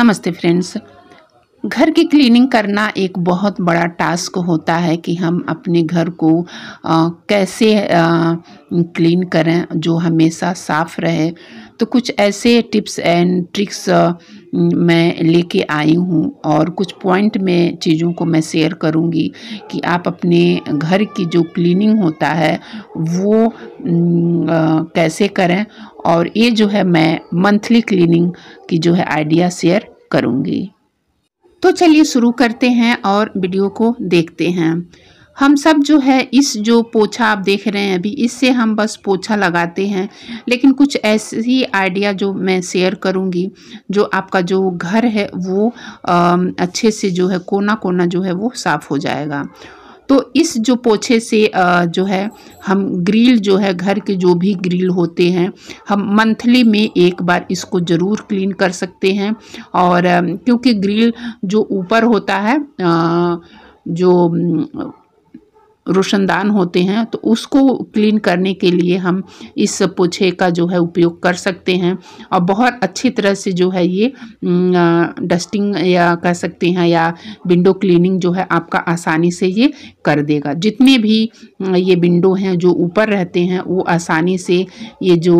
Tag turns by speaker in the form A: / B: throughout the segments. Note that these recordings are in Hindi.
A: नमस्ते फ्रेंड्स घर की क्लीनिंग करना एक बहुत बड़ा टास्क होता है कि हम अपने घर को आ, कैसे आ, क्लीन करें जो हमेशा साफ़ रहे तो कुछ ऐसे टिप्स एंड ट्रिक्स मैं लेके आई हूँ और कुछ पॉइंट में चीज़ों को मैं शेयर करूँगी कि आप अपने घर की जो क्लीनिंग होता है वो आ, कैसे करें और ये जो है मैं मंथली क्लीनिंग की जो है आइडिया शेयर करूँगी तो चलिए शुरू करते हैं और वीडियो को देखते हैं हम सब जो है इस जो पोछा आप देख रहे हैं अभी इससे हम बस पोछा लगाते हैं लेकिन कुछ ऐसे ही आइडिया जो मैं शेयर करूँगी जो आपका जो घर है वो आ, अच्छे से जो है कोना कोना जो है वो साफ़ हो जाएगा तो इस जो पोछे से जो है हम ग्रिल जो है घर के जो भी ग्रिल होते हैं हम मंथली में एक बार इसको ज़रूर क्लीन कर सकते हैं और क्योंकि ग्रिल जो ऊपर होता है जो रोशनदान होते हैं तो उसको क्लीन करने के लिए हम इस पोछे का जो है उपयोग कर सकते हैं और बहुत अच्छी तरह से जो है ये डस्टिंग या कह सकते हैं या विंडो क्लीनिंग जो है आपका आसानी से ये कर देगा जितने भी ये विंडो हैं जो ऊपर रहते हैं वो आसानी से ये जो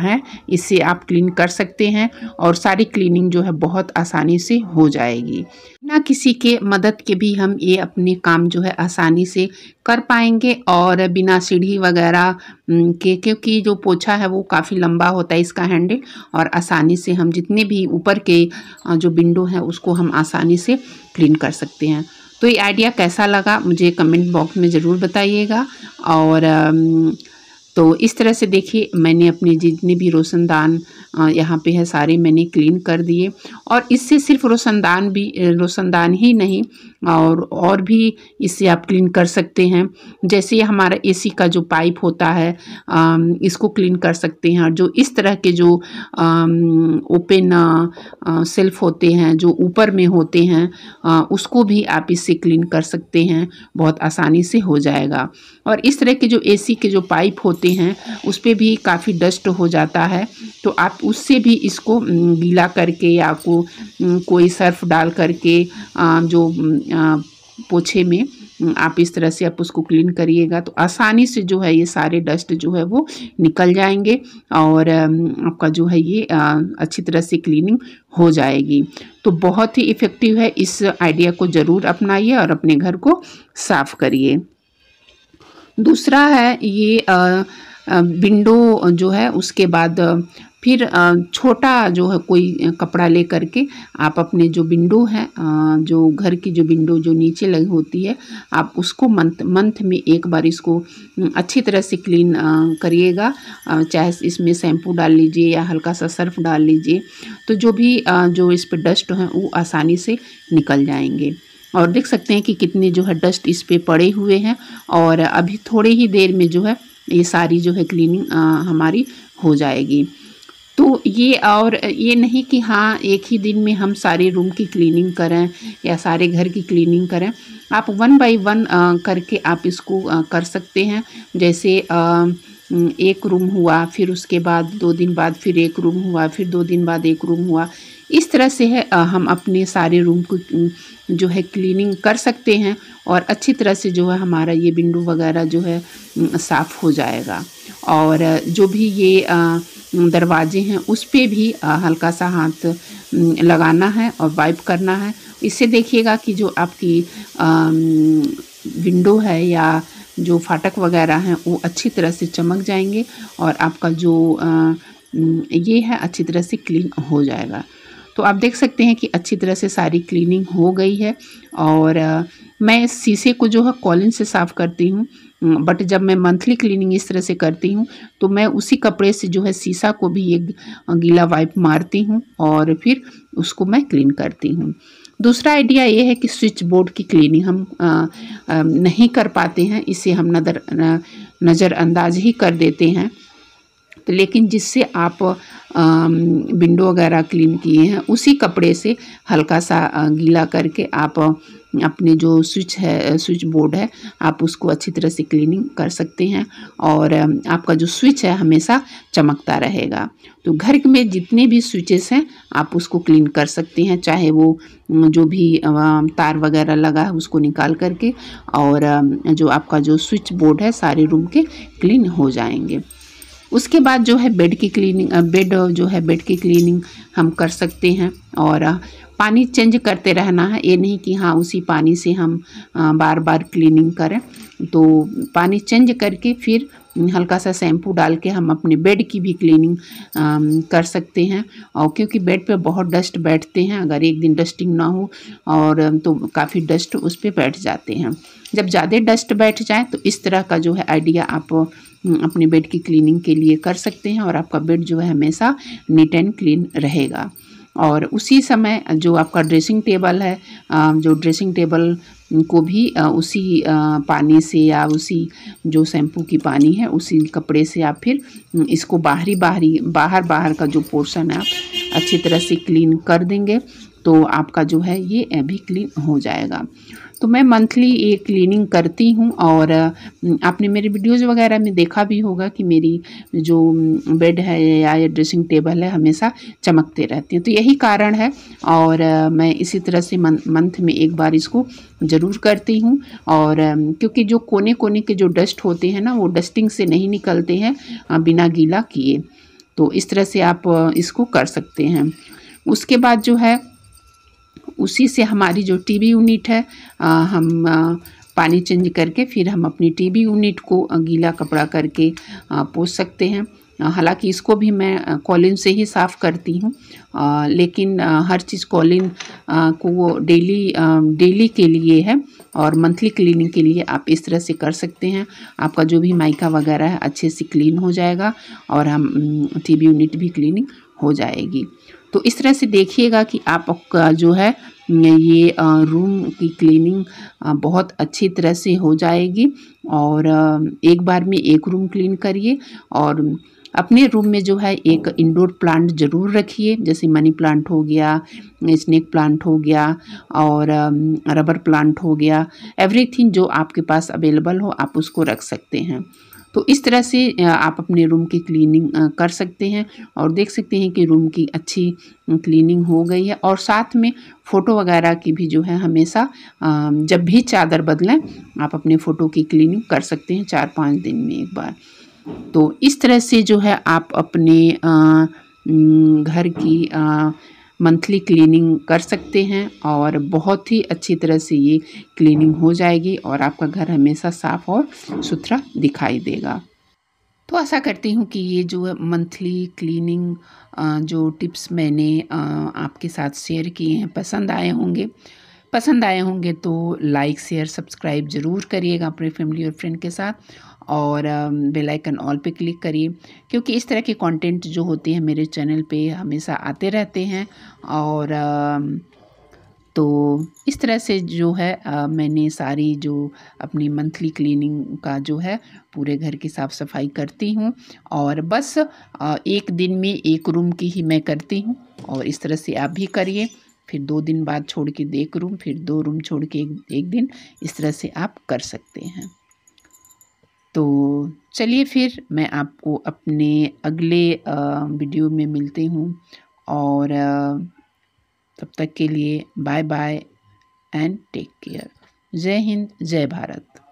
A: है इससे आप क्लीन कर सकते हैं और सारी क्लीनिंग जो है बहुत आसानी से हो जाएगी ना किसी के मदद के भी हम ये अपने काम जो है आसानी से कर पाएंगे और बिना सीढ़ी वगैरह के क्योंकि जो पोछा है वो काफ़ी लंबा होता है इसका हैंडल और आसानी से हम जितने भी ऊपर के जो विंडो हैं उसको हम आसानी से क्लीन कर सकते हैं तो ये आइडिया कैसा लगा मुझे कमेंट बॉक्स में ज़रूर बताइएगा और um, तो इस तरह से देखिए मैंने अपने जितने भी रोशनदान यहाँ पे है सारे मैंने क्लीन कर दिए और इससे सिर्फ रोशनदान भी रोशनदान ही नहीं और और भी इससे आप क्लीन कर सकते हैं जैसे हमारा एसी का जो पाइप होता है इसको क्लीन कर सकते हैं और जो इस तरह के जो ओपन सेल्फ होते हैं जो ऊपर में होते हैं उसको भी आप इससे क्लीन कर सकते हैं बहुत आसानी से हो जाएगा और इस तरह के जो ए के जो पाइप होते होते हैं उस पर भी काफ़ी डस्ट हो जाता है तो आप उससे भी इसको गीला करके या को कोई सर्फ डाल करके जो पोछे में आप इस तरह से आप उसको क्लीन करिएगा तो आसानी से जो है ये सारे डस्ट जो है वो निकल जाएंगे और आपका जो है ये अच्छी तरह से क्लीनिंग हो जाएगी तो बहुत ही इफ़ेक्टिव है इस आइडिया को ज़रूर अपनाइए और अपने घर को साफ़ करिए दूसरा है ये विंडो जो है उसके बाद फिर छोटा जो है कोई कपड़ा ले करके आप अपने जो विंडो है जो घर की जो विंडो जो नीचे लगी होती है आप उसको मंथ मंथ में एक बार इसको अच्छी तरह से क्लीन करिएगा चाहे इसमें शैम्पू डाल लीजिए या हल्का सा सर्फ डाल लीजिए तो जो भी जो इस पर डस्ट है वो आसानी से निकल जाएंगे और देख सकते हैं कि कितने जो है डस्ट इस पर पड़े हुए हैं और अभी थोड़े ही देर में जो है ये सारी जो है क्लीनिंग हमारी हो जाएगी तो ये और ये नहीं कि हाँ एक ही दिन में हम सारे रूम की क्लीनिंग करें या सारे घर की क्लीनिंग करें आप वन बाय वन करके आप इसको कर सकते हैं जैसे आ, एक रूम हुआ फिर उसके बाद दो दिन बाद फिर एक रूम हुआ फिर दो दिन बाद एक रूम हुआ इस तरह से है हम अपने सारे रूम को जो है क्लीनिंग कर सकते हैं और अच्छी तरह से जो है हमारा ये विंडो वगैरह जो है साफ़ हो जाएगा और जो भी ये दरवाजे हैं उस पर भी हल्का सा हाथ लगाना है और वाइप करना है इससे देखिएगा कि जो आपकी विंडो है या जो फाटक वगैरह हैं वो अच्छी तरह से चमक जाएंगे और आपका जो ये है अच्छी तरह से क्लीन हो जाएगा तो आप देख सकते हैं कि अच्छी तरह से सारी क्लीनिंग हो गई है और मैं इस शीशे को जो है कॉलिन से साफ़ करती हूँ बट जब मैं मंथली क्लीनिंग इस तरह से करती हूँ तो मैं उसी कपड़े से जो है शीशा को भी एक गीला वाइप मारती हूँ और फिर उसको मैं क्लीन करती हूँ दूसरा आइडिया ये है कि स्विच बोर्ड की क्लीनिंग हम आ, आ, नहीं कर पाते हैं इसे हम नज़र नज़रअंदाज ही कर देते हैं तो लेकिन जिससे आप विंडो वगैरह क्लीन किए हैं उसी कपड़े से हल्का सा गीला करके आप अपने जो स्विच है स्विच बोर्ड है आप उसको अच्छी तरह से क्लीनिंग कर सकते हैं और आपका जो स्विच है हमेशा चमकता रहेगा तो घर में जितने भी स्विचेस हैं आप उसको क्लीन कर सकते हैं चाहे वो जो भी तार वगैरह लगा है उसको निकाल करके और जो आपका जो स्विच बोर्ड है सारे रूम के क्लीन हो जाएंगे उसके बाद जो है बेड की क्लीनिंग बेड जो है बेड की क्लीनिंग हम कर सकते हैं और पानी चेंज करते रहना है ये नहीं कि हाँ उसी पानी से हम बार बार क्लीनिंग करें तो पानी चेंज करके फिर हल्का सा शैम्पू डाल के हम अपने बेड की भी क्लीनिंग कर सकते हैं और क्योंकि बेड पे बहुत डस्ट बैठते हैं अगर एक दिन डस्टिंग ना हो और तो काफ़ी डस्ट उस पर बैठ जाते हैं जब ज़्यादा डस्ट बैठ जाए तो इस तरह का जो है आइडिया आप अपने बेड की क्लीनिंग के लिए कर सकते हैं और आपका बेड जो है हमेशा नीट एंड क्लीन रहेगा और उसी समय जो आपका ड्रेसिंग टेबल है जो ड्रेसिंग टेबल को भी उसी पानी से या उसी जो शैम्पू की पानी है उसी कपड़े से आप फिर इसको बाहरी बाहरी बाहर बाहर का जो पोर्शन है आप अच्छी तरह से क्लीन कर देंगे तो आपका जो है ये भी क्लीन हो जाएगा तो मैं मंथली ये क्लीनिंग करती हूँ और हम्म, आपने मेरे वीडियोज़ वगैरह में देखा भी होगा कि मेरी जो बेड हम्म, है या ड्रेसिंग टेबल है हमेशा चमकते रहती हैं तो यही कारण है और मैं इसी तरह से मंथ में एक बार इसको ज़रूर करती हूँ और हम्म, क्योंकि जो कोने कोने के जो डस्ट होते हैं ना वो डस्टिंग से नहीं निकलते हैं बिना गीला किए तो इस तरह से आप इसको कर सकते हैं उसके बाद जो है उसी से हमारी जो बी यूनिट है आ, हम आ, पानी चेंज करके फिर हम अपनी टीबी यूनिट को गीला कपड़ा करके पोस सकते हैं हालांकि इसको भी मैं कॉलिन से ही साफ़ करती हूँ लेकिन हर चीज़ कॉलिन को वो डेली डेली के लिए है और मंथली क्लीनिंग के लिए आप इस तरह से कर सकते हैं आपका जो भी माइका वगैरह है अच्छे से क्लीन हो जाएगा और हम टीबी यूनिट भी क्लीनिंग हो जाएगी तो इस तरह से देखिएगा कि आपका जो है ये रूम की क्लीनिंग बहुत अच्छी तरह से हो जाएगी और एक बार में एक रूम क्लीन करिए और अपने रूम में जो है एक इंडोर प्लांट ज़रूर रखिए जैसे मनी प्लांट हो गया स्नेक प्लांट हो गया और रबर प्लांट हो गया एवरीथिंग जो आपके पास अवेलेबल हो आप उसको रख सकते हैं तो इस तरह से आप अपने रूम की क्लीनिंग कर सकते हैं और देख सकते हैं कि रूम की अच्छी क्लीनिंग हो गई है और साथ में फ़ोटो वगैरह की भी जो है हमेशा जब भी चादर बदलें आप अपने फ़ोटो की क्लीनिंग कर सकते हैं चार पाँच दिन में एक बार तो इस तरह से जो है आप अपने घर की मंथली क्लीनिंग कर सकते हैं और बहुत ही अच्छी तरह से ये क्लीनिंग हो जाएगी और आपका घर हमेशा साफ और सुथरा दिखाई देगा तो आशा करती हूँ कि ये जो मंथली क्लीनिंग जो टिप्स मैंने आपके साथ शेयर किए हैं पसंद आए होंगे पसंद आए होंगे तो लाइक शेयर सब्सक्राइब ज़रूर करिएगा अपने फैमिली और फ्रेंड के साथ और बेल आइकन ऑल पे क्लिक करिए क्योंकि इस तरह के कंटेंट जो होते हैं मेरे चैनल पे हमेशा आते रहते हैं और um, तो इस तरह से जो है uh, मैंने सारी जो अपनी मंथली क्लीनिंग का जो है पूरे घर की साफ़ सफाई करती हूँ और बस uh, एक दिन में एक रूम की ही मैं करती हूँ और इस तरह से आप भी करिए फिर दो दिन बाद छोड़ के एक रूम फिर दो रूम छोड़ के एक, एक दिन इस तरह से आप कर सकते हैं तो चलिए फिर मैं आपको अपने अगले वीडियो में मिलती हूँ और तब तक के लिए bye bye and take care जय हिंद जय भारत